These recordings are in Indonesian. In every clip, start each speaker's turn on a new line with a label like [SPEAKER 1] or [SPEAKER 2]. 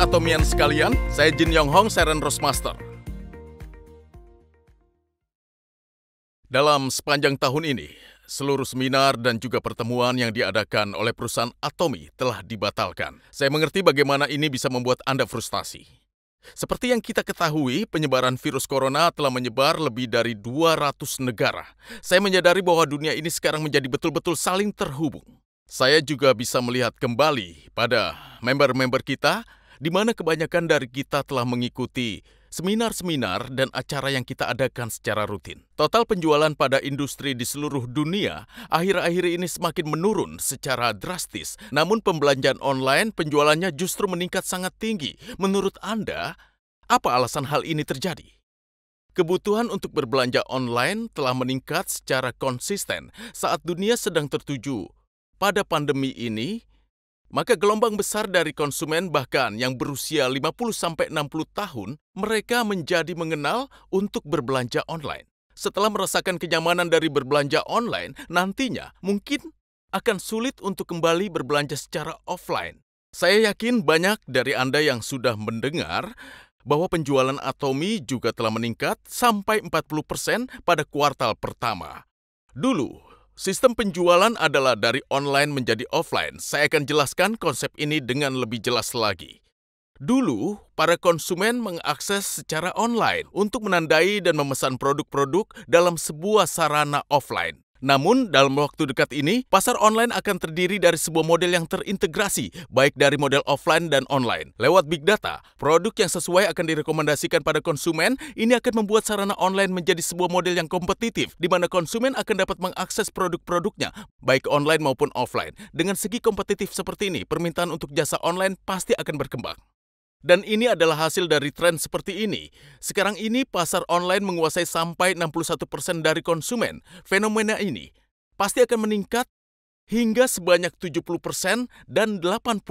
[SPEAKER 1] Atomian sekalian, saya Jin Yong Hong, Seren Rosemaster. Dalam sepanjang tahun ini, seluruh seminar dan juga pertemuan yang diadakan oleh perusahaan Atomi telah dibatalkan. Saya mengerti bagaimana ini bisa membuat Anda frustasi. Seperti yang kita ketahui, penyebaran virus corona telah menyebar lebih dari 200 negara. Saya menyadari bahwa dunia ini sekarang menjadi betul-betul saling terhubung. Saya juga bisa melihat kembali pada member-member kita di mana kebanyakan dari kita telah mengikuti seminar-seminar dan acara yang kita adakan secara rutin. Total penjualan pada industri di seluruh dunia akhir-akhir ini semakin menurun secara drastis. Namun pembelanjaan online penjualannya justru meningkat sangat tinggi. Menurut Anda, apa alasan hal ini terjadi? Kebutuhan untuk berbelanja online telah meningkat secara konsisten saat dunia sedang tertuju pada pandemi ini maka gelombang besar dari konsumen bahkan yang berusia 50-60 tahun, mereka menjadi mengenal untuk berbelanja online. Setelah merasakan kenyamanan dari berbelanja online, nantinya mungkin akan sulit untuk kembali berbelanja secara offline. Saya yakin banyak dari Anda yang sudah mendengar bahwa penjualan Atomi juga telah meningkat sampai 40% pada kuartal pertama. Dulu, Sistem penjualan adalah dari online menjadi offline. Saya akan jelaskan konsep ini dengan lebih jelas lagi. Dulu, para konsumen mengakses secara online untuk menandai dan memesan produk-produk dalam sebuah sarana offline. Namun, dalam waktu dekat ini, pasar online akan terdiri dari sebuah model yang terintegrasi, baik dari model offline dan online. Lewat big data, produk yang sesuai akan direkomendasikan pada konsumen, ini akan membuat sarana online menjadi sebuah model yang kompetitif, di mana konsumen akan dapat mengakses produk-produknya, baik online maupun offline. Dengan segi kompetitif seperti ini, permintaan untuk jasa online pasti akan berkembang. Dan ini adalah hasil dari tren seperti ini. Sekarang ini pasar online menguasai sampai 61% dari konsumen. Fenomena ini pasti akan meningkat hingga sebanyak 70% dan 80%.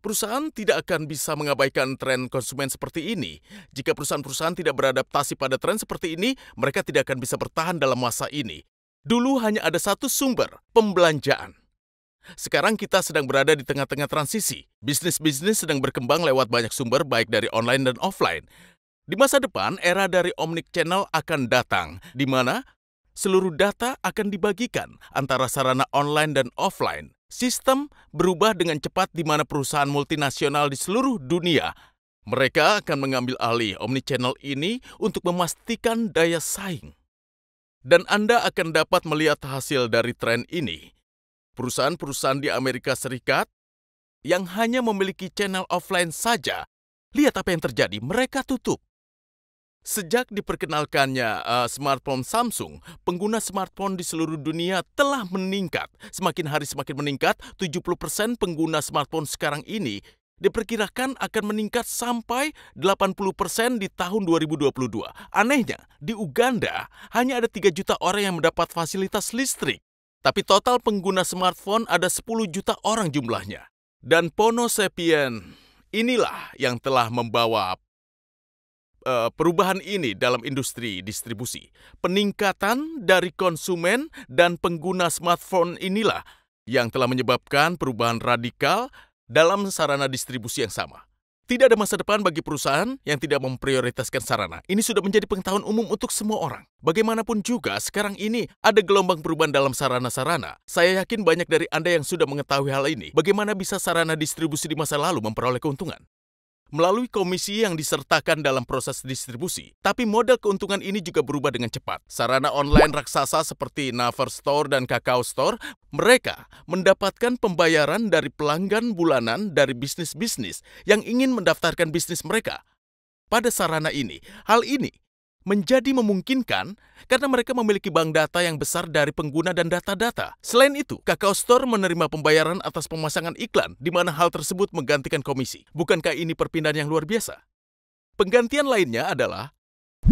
[SPEAKER 1] Perusahaan tidak akan bisa mengabaikan tren konsumen seperti ini. Jika perusahaan-perusahaan tidak beradaptasi pada tren seperti ini, mereka tidak akan bisa bertahan dalam masa ini. Dulu hanya ada satu sumber, pembelanjaan sekarang kita sedang berada di tengah-tengah transisi. Bisnis-bisnis sedang berkembang lewat banyak sumber baik dari online dan offline. Di masa depan, era dari omni-channel akan datang, di mana seluruh data akan dibagikan antara sarana online dan offline. Sistem berubah dengan cepat di mana perusahaan multinasional di seluruh dunia mereka akan mengambil alih omnichannel ini untuk memastikan daya saing. Dan Anda akan dapat melihat hasil dari tren ini Perusahaan-perusahaan di Amerika Serikat yang hanya memiliki channel offline saja, lihat apa yang terjadi, mereka tutup. Sejak diperkenalkannya uh, smartphone Samsung, pengguna smartphone di seluruh dunia telah meningkat. Semakin hari semakin meningkat, 70% pengguna smartphone sekarang ini diperkirakan akan meningkat sampai 80% di tahun 2022. Anehnya, di Uganda hanya ada 3 juta orang yang mendapat fasilitas listrik. Tapi total pengguna smartphone ada 10 juta orang jumlahnya. Dan Pono Sepien inilah yang telah membawa eh, perubahan ini dalam industri distribusi. Peningkatan dari konsumen dan pengguna smartphone inilah yang telah menyebabkan perubahan radikal dalam sarana distribusi yang sama. Tidak ada masa depan bagi perusahaan yang tidak memprioritaskan sarana. Ini sudah menjadi pengetahuan umum untuk semua orang. Bagaimanapun juga, sekarang ini ada gelombang perubahan dalam sarana-sarana. Saya yakin banyak dari Anda yang sudah mengetahui hal ini. Bagaimana bisa sarana distribusi di masa lalu memperoleh keuntungan? melalui komisi yang disertakan dalam proses distribusi. Tapi model keuntungan ini juga berubah dengan cepat. Sarana online raksasa seperti Naver Store dan Kakao Store, mereka mendapatkan pembayaran dari pelanggan bulanan dari bisnis-bisnis yang ingin mendaftarkan bisnis mereka. Pada sarana ini, hal ini menjadi memungkinkan karena mereka memiliki bank data yang besar dari pengguna dan data-data. Selain itu, Kakao Store menerima pembayaran atas pemasangan iklan di mana hal tersebut menggantikan komisi. Bukankah ini perpindahan yang luar biasa? Penggantian lainnya adalah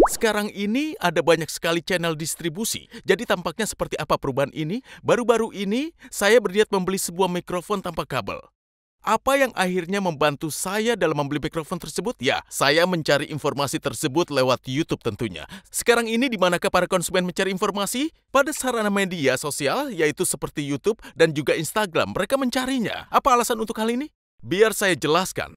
[SPEAKER 1] sekarang ini ada banyak sekali channel distribusi, jadi tampaknya seperti apa perubahan ini? Baru-baru ini, saya berniat membeli sebuah mikrofon tanpa kabel. Apa yang akhirnya membantu saya dalam membeli mikrofon tersebut? Ya, saya mencari informasi tersebut lewat YouTube tentunya. Sekarang ini di manakah para konsumen mencari informasi? Pada sarana media sosial, yaitu seperti YouTube dan juga Instagram, mereka mencarinya. Apa alasan untuk hal ini? Biar saya jelaskan.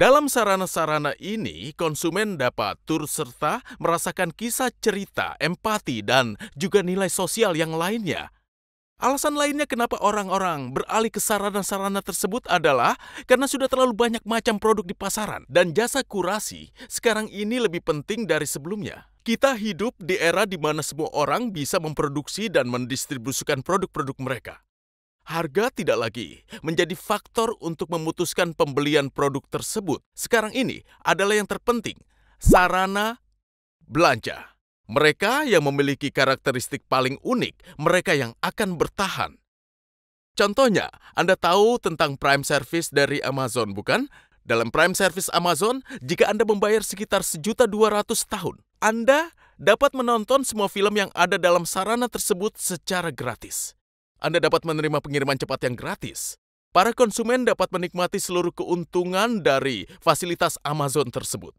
[SPEAKER 1] Dalam sarana-sarana ini, konsumen dapat tur serta merasakan kisah cerita, empati, dan juga nilai sosial yang lainnya. Alasan lainnya kenapa orang-orang beralih ke sarana-sarana tersebut adalah karena sudah terlalu banyak macam produk di pasaran dan jasa kurasi sekarang ini lebih penting dari sebelumnya. Kita hidup di era di mana semua orang bisa memproduksi dan mendistribusikan produk-produk mereka. Harga tidak lagi menjadi faktor untuk memutuskan pembelian produk tersebut. Sekarang ini adalah yang terpenting, sarana belanja. Mereka yang memiliki karakteristik paling unik, mereka yang akan bertahan. Contohnya, Anda tahu tentang Prime Service dari Amazon, bukan? Dalam Prime Service Amazon, jika Anda membayar sekitar sejuta dua ratus tahun, Anda dapat menonton semua film yang ada dalam sarana tersebut secara gratis. Anda dapat menerima pengiriman cepat yang gratis. Para konsumen dapat menikmati seluruh keuntungan dari fasilitas Amazon tersebut.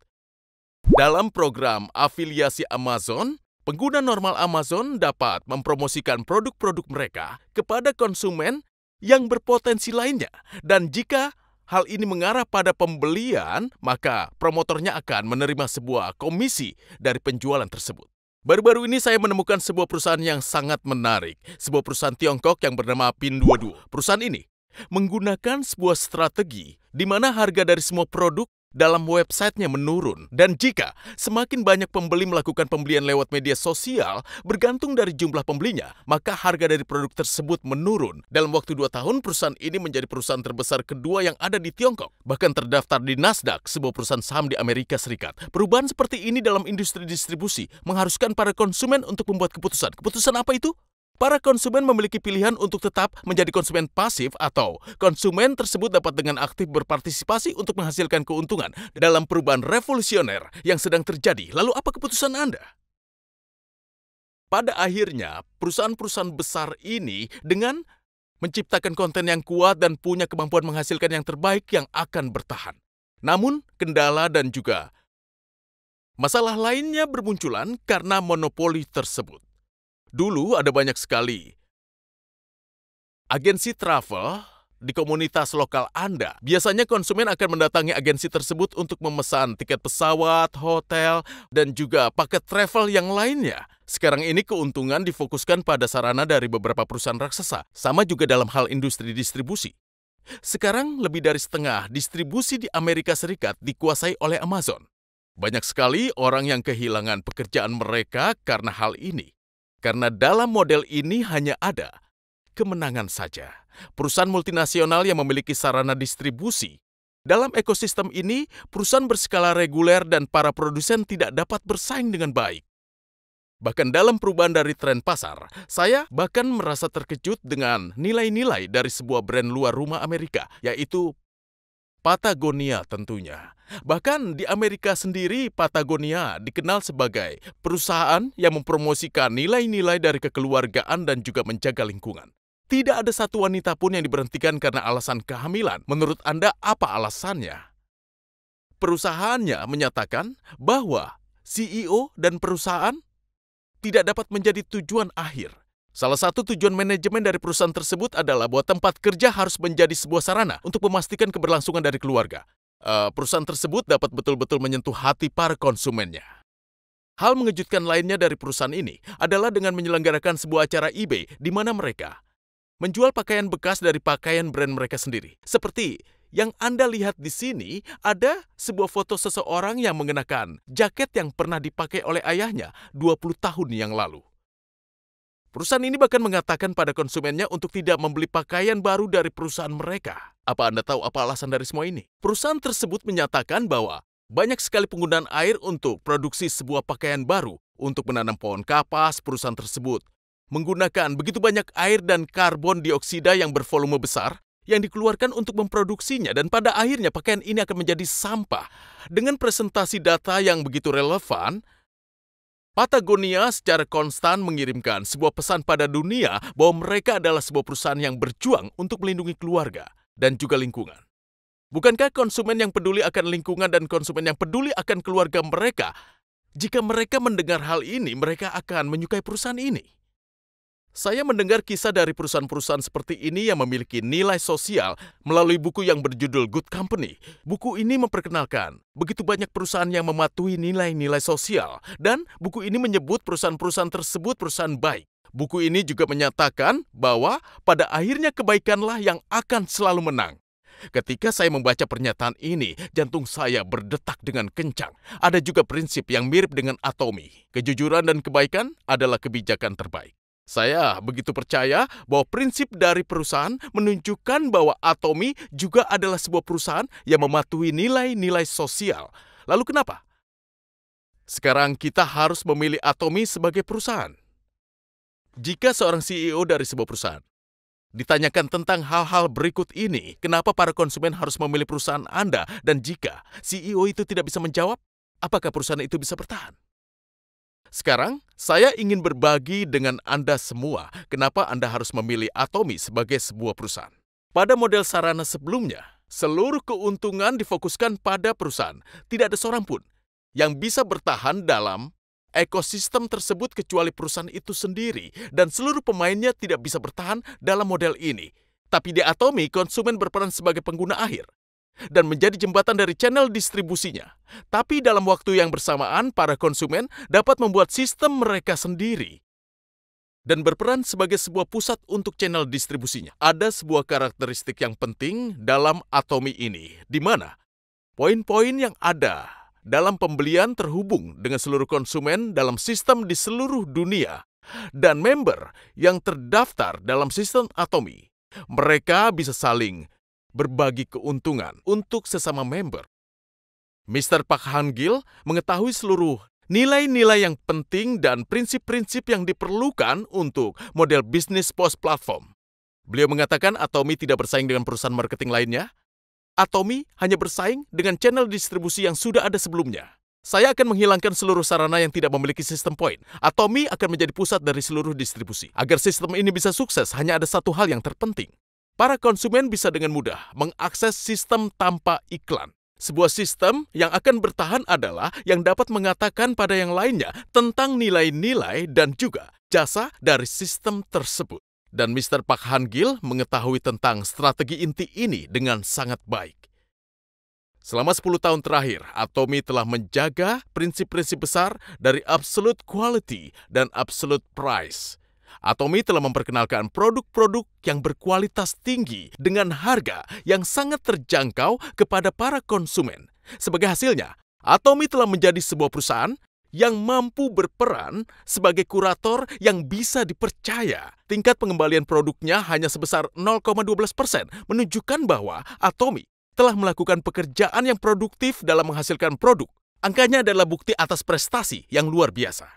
[SPEAKER 1] Dalam program afiliasi Amazon, pengguna normal Amazon dapat mempromosikan produk-produk mereka kepada konsumen yang berpotensi lainnya. Dan jika hal ini mengarah pada pembelian, maka promotornya akan menerima sebuah komisi dari penjualan tersebut. Baru-baru ini saya menemukan sebuah perusahaan yang sangat menarik, sebuah perusahaan Tiongkok yang bernama Pin22. Perusahaan ini menggunakan sebuah strategi di mana harga dari semua produk dalam websitenya menurun. Dan jika semakin banyak pembeli melakukan pembelian lewat media sosial bergantung dari jumlah pembelinya, maka harga dari produk tersebut menurun. Dalam waktu dua tahun, perusahaan ini menjadi perusahaan terbesar kedua yang ada di Tiongkok, bahkan terdaftar di Nasdaq, sebuah perusahaan saham di Amerika Serikat. Perubahan seperti ini dalam industri distribusi mengharuskan para konsumen untuk membuat keputusan. Keputusan apa itu? Para konsumen memiliki pilihan untuk tetap menjadi konsumen pasif atau konsumen tersebut dapat dengan aktif berpartisipasi untuk menghasilkan keuntungan dalam perubahan revolusioner yang sedang terjadi. Lalu apa keputusan Anda? Pada akhirnya, perusahaan-perusahaan besar ini dengan menciptakan konten yang kuat dan punya kemampuan menghasilkan yang terbaik yang akan bertahan. Namun, kendala dan juga masalah lainnya bermunculan karena monopoli tersebut. Dulu ada banyak sekali. Agensi travel di komunitas lokal Anda. Biasanya konsumen akan mendatangi agensi tersebut untuk memesan tiket pesawat, hotel, dan juga paket travel yang lainnya. Sekarang ini keuntungan difokuskan pada sarana dari beberapa perusahaan raksasa, sama juga dalam hal industri distribusi. Sekarang lebih dari setengah distribusi di Amerika Serikat dikuasai oleh Amazon. Banyak sekali orang yang kehilangan pekerjaan mereka karena hal ini. Karena dalam model ini hanya ada kemenangan saja. Perusahaan multinasional yang memiliki sarana distribusi. Dalam ekosistem ini, perusahaan berskala reguler dan para produsen tidak dapat bersaing dengan baik. Bahkan dalam perubahan dari tren pasar, saya bahkan merasa terkejut dengan nilai-nilai dari sebuah brand luar rumah Amerika, yaitu Patagonia tentunya. Bahkan di Amerika sendiri, Patagonia dikenal sebagai perusahaan yang mempromosikan nilai-nilai dari kekeluargaan dan juga menjaga lingkungan. Tidak ada satu wanita pun yang diberhentikan karena alasan kehamilan. Menurut Anda, apa alasannya? Perusahaannya menyatakan bahwa CEO dan perusahaan tidak dapat menjadi tujuan akhir, Salah satu tujuan manajemen dari perusahaan tersebut adalah bahwa tempat kerja harus menjadi sebuah sarana untuk memastikan keberlangsungan dari keluarga. Uh, perusahaan tersebut dapat betul-betul menyentuh hati para konsumennya. Hal mengejutkan lainnya dari perusahaan ini adalah dengan menyelenggarakan sebuah acara eBay di mana mereka menjual pakaian bekas dari pakaian brand mereka sendiri. Seperti yang Anda lihat di sini, ada sebuah foto seseorang yang mengenakan jaket yang pernah dipakai oleh ayahnya 20 tahun yang lalu. Perusahaan ini bahkan mengatakan pada konsumennya untuk tidak membeli pakaian baru dari perusahaan mereka. Apa Anda tahu apa alasan dari semua ini? Perusahaan tersebut menyatakan bahwa banyak sekali penggunaan air untuk produksi sebuah pakaian baru untuk menanam pohon kapas perusahaan tersebut. Menggunakan begitu banyak air dan karbon dioksida yang bervolume besar yang dikeluarkan untuk memproduksinya dan pada akhirnya pakaian ini akan menjadi sampah. Dengan presentasi data yang begitu relevan, Patagonia secara konstan mengirimkan sebuah pesan pada dunia bahwa mereka adalah sebuah perusahaan yang berjuang untuk melindungi keluarga dan juga lingkungan. Bukankah konsumen yang peduli akan lingkungan dan konsumen yang peduli akan keluarga mereka? Jika mereka mendengar hal ini, mereka akan menyukai perusahaan ini. Saya mendengar kisah dari perusahaan-perusahaan seperti ini yang memiliki nilai sosial melalui buku yang berjudul Good Company. Buku ini memperkenalkan begitu banyak perusahaan yang mematuhi nilai-nilai sosial, dan buku ini menyebut perusahaan-perusahaan tersebut perusahaan baik. Buku ini juga menyatakan bahwa pada akhirnya kebaikanlah yang akan selalu menang. Ketika saya membaca pernyataan ini, jantung saya berdetak dengan kencang. Ada juga prinsip yang mirip dengan atomi. Kejujuran dan kebaikan adalah kebijakan terbaik. Saya begitu percaya bahwa prinsip dari perusahaan menunjukkan bahwa Atomi juga adalah sebuah perusahaan yang mematuhi nilai-nilai sosial. Lalu kenapa? Sekarang kita harus memilih Atomi sebagai perusahaan. Jika seorang CEO dari sebuah perusahaan ditanyakan tentang hal-hal berikut ini, kenapa para konsumen harus memilih perusahaan Anda dan jika CEO itu tidak bisa menjawab, apakah perusahaan itu bisa bertahan? Sekarang, saya ingin berbagi dengan Anda semua kenapa Anda harus memilih Atomi sebagai sebuah perusahaan. Pada model sarana sebelumnya, seluruh keuntungan difokuskan pada perusahaan. Tidak ada seorang pun yang bisa bertahan dalam ekosistem tersebut kecuali perusahaan itu sendiri dan seluruh pemainnya tidak bisa bertahan dalam model ini. Tapi di Atomi, konsumen berperan sebagai pengguna akhir dan menjadi jembatan dari channel distribusinya. Tapi dalam waktu yang bersamaan, para konsumen dapat membuat sistem mereka sendiri dan berperan sebagai sebuah pusat untuk channel distribusinya. Ada sebuah karakteristik yang penting dalam Atomi ini, di mana poin-poin yang ada dalam pembelian terhubung dengan seluruh konsumen dalam sistem di seluruh dunia dan member yang terdaftar dalam sistem Atomi. Mereka bisa saling berbagi keuntungan untuk sesama member. Mr. Pak Hangil mengetahui seluruh nilai-nilai yang penting dan prinsip-prinsip yang diperlukan untuk model bisnis post platform. Beliau mengatakan Atomi tidak bersaing dengan perusahaan marketing lainnya. Atomi hanya bersaing dengan channel distribusi yang sudah ada sebelumnya. Saya akan menghilangkan seluruh sarana yang tidak memiliki sistem point. Atomi akan menjadi pusat dari seluruh distribusi. Agar sistem ini bisa sukses, hanya ada satu hal yang terpenting para konsumen bisa dengan mudah mengakses sistem tanpa iklan. Sebuah sistem yang akan bertahan adalah yang dapat mengatakan pada yang lainnya tentang nilai-nilai dan juga jasa dari sistem tersebut. Dan Mr. Pak Han mengetahui tentang strategi inti ini dengan sangat baik. Selama 10 tahun terakhir, Atomi telah menjaga prinsip-prinsip besar dari absolute quality dan absolute price – Atomi telah memperkenalkan produk-produk yang berkualitas tinggi dengan harga yang sangat terjangkau kepada para konsumen. Sebagai hasilnya, Atomi telah menjadi sebuah perusahaan yang mampu berperan sebagai kurator yang bisa dipercaya. Tingkat pengembalian produknya hanya sebesar 0,12 persen, menunjukkan bahwa Atomi telah melakukan pekerjaan yang produktif dalam menghasilkan produk. Angkanya adalah bukti atas prestasi yang luar biasa.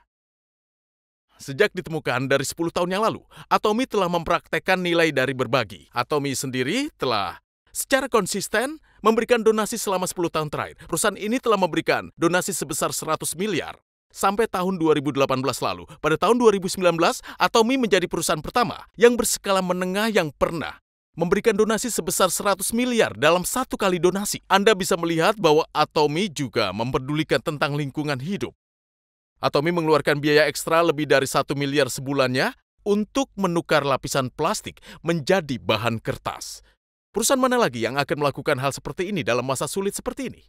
[SPEAKER 1] Sejak ditemukan dari 10 tahun yang lalu, Atomi telah mempraktekkan nilai dari berbagi. Atomi sendiri telah secara konsisten memberikan donasi selama 10 tahun terakhir. Perusahaan ini telah memberikan donasi sebesar 100 miliar sampai tahun 2018 lalu. Pada tahun 2019, Atomi menjadi perusahaan pertama yang berskala menengah yang pernah memberikan donasi sebesar 100 miliar dalam satu kali donasi. Anda bisa melihat bahwa Atomi juga memperdulikan tentang lingkungan hidup. Atomi mengeluarkan biaya ekstra lebih dari satu miliar sebulannya untuk menukar lapisan plastik menjadi bahan kertas. Perusahaan mana lagi yang akan melakukan hal seperti ini dalam masa sulit seperti ini?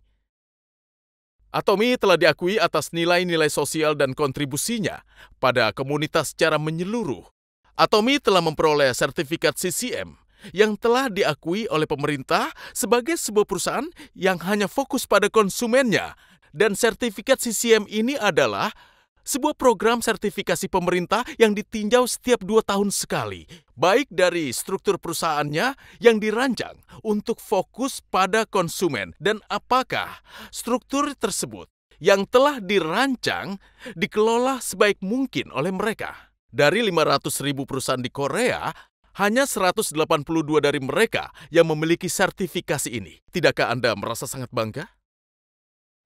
[SPEAKER 1] Atomi telah diakui atas nilai-nilai sosial dan kontribusinya pada komunitas secara menyeluruh. Atomi telah memperoleh sertifikat CCM yang telah diakui oleh pemerintah sebagai sebuah perusahaan yang hanya fokus pada konsumennya dan sertifikat CCM ini adalah sebuah program sertifikasi pemerintah yang ditinjau setiap dua tahun sekali, baik dari struktur perusahaannya yang dirancang untuk fokus pada konsumen dan apakah struktur tersebut yang telah dirancang dikelola sebaik mungkin oleh mereka. Dari 500 ribu perusahaan di Korea, hanya 182 dari mereka yang memiliki sertifikasi ini. Tidakkah Anda merasa sangat bangga?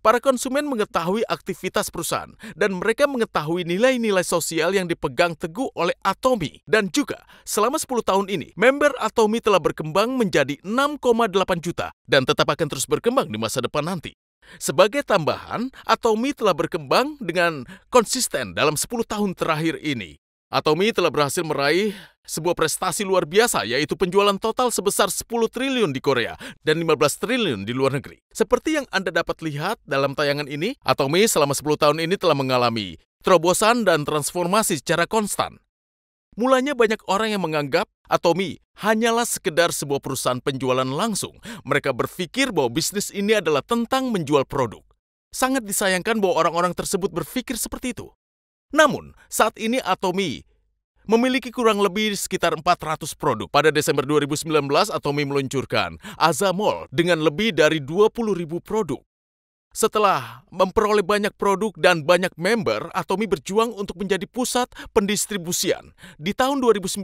[SPEAKER 1] Para konsumen mengetahui aktivitas perusahaan dan mereka mengetahui nilai-nilai sosial yang dipegang teguh oleh Atomi. Dan juga, selama 10 tahun ini, member Atomi telah berkembang menjadi 6,8 juta dan tetap akan terus berkembang di masa depan nanti. Sebagai tambahan, Atomi telah berkembang dengan konsisten dalam 10 tahun terakhir ini. Atomi telah berhasil meraih sebuah prestasi luar biasa yaitu penjualan total sebesar 10 triliun di Korea dan 15 triliun di luar negeri. Seperti yang Anda dapat lihat dalam tayangan ini, Atomi selama 10 tahun ini telah mengalami terobosan dan transformasi secara konstan. Mulanya banyak orang yang menganggap Atomi hanyalah sekedar sebuah perusahaan penjualan langsung. Mereka berpikir bahwa bisnis ini adalah tentang menjual produk. Sangat disayangkan bahwa orang-orang tersebut berpikir seperti itu. Namun, saat ini Atomi memiliki kurang lebih sekitar 400 produk. Pada Desember 2019, Atomi meluncurkan Azamol dengan lebih dari 20.000 produk. Setelah memperoleh banyak produk dan banyak member, Atomi berjuang untuk menjadi pusat pendistribusian. Di tahun 2019,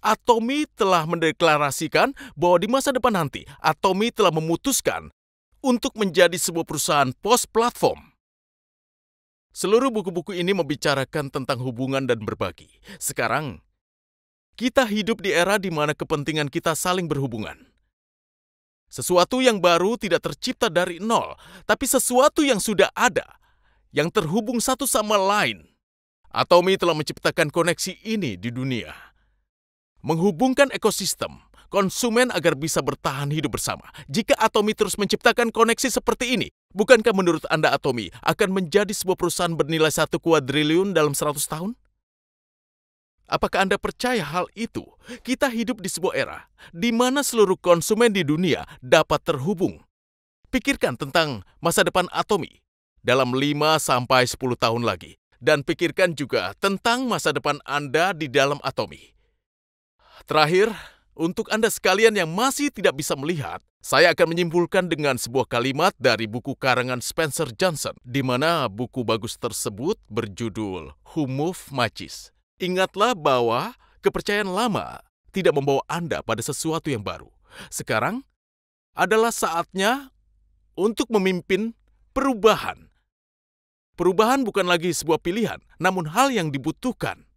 [SPEAKER 1] Atomi telah mendeklarasikan bahwa di masa depan nanti, Atomi telah memutuskan untuk menjadi sebuah perusahaan post platform. Seluruh buku-buku ini membicarakan tentang hubungan dan berbagi. Sekarang, kita hidup di era di mana kepentingan kita saling berhubungan. Sesuatu yang baru tidak tercipta dari nol, tapi sesuatu yang sudah ada, yang terhubung satu sama lain. Atomi telah menciptakan koneksi ini di dunia. Menghubungkan ekosistem, konsumen agar bisa bertahan hidup bersama. Jika Atomi terus menciptakan koneksi seperti ini, bukankah menurut Anda Atomi akan menjadi sebuah perusahaan bernilai satu kuadriliun dalam 100 tahun? Apakah Anda percaya hal itu? Kita hidup di sebuah era di mana seluruh konsumen di dunia dapat terhubung. Pikirkan tentang masa depan Atomi dalam 5 sampai 10 tahun lagi dan pikirkan juga tentang masa depan Anda di dalam Atomi. Terakhir, untuk Anda sekalian yang masih tidak bisa melihat, saya akan menyimpulkan dengan sebuah kalimat dari buku karangan Spencer Johnson, di mana buku bagus tersebut berjudul Humuf Matches. Ingatlah bahwa kepercayaan lama tidak membawa Anda pada sesuatu yang baru. Sekarang adalah saatnya untuk memimpin perubahan. Perubahan bukan lagi sebuah pilihan, namun hal yang dibutuhkan.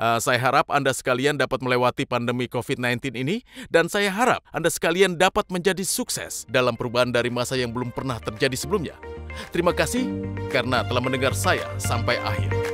[SPEAKER 1] Uh, saya harap Anda sekalian dapat melewati pandemi COVID-19 ini, dan saya harap Anda sekalian dapat menjadi sukses dalam perubahan dari masa yang belum pernah terjadi sebelumnya. Terima kasih karena telah mendengar saya sampai akhir.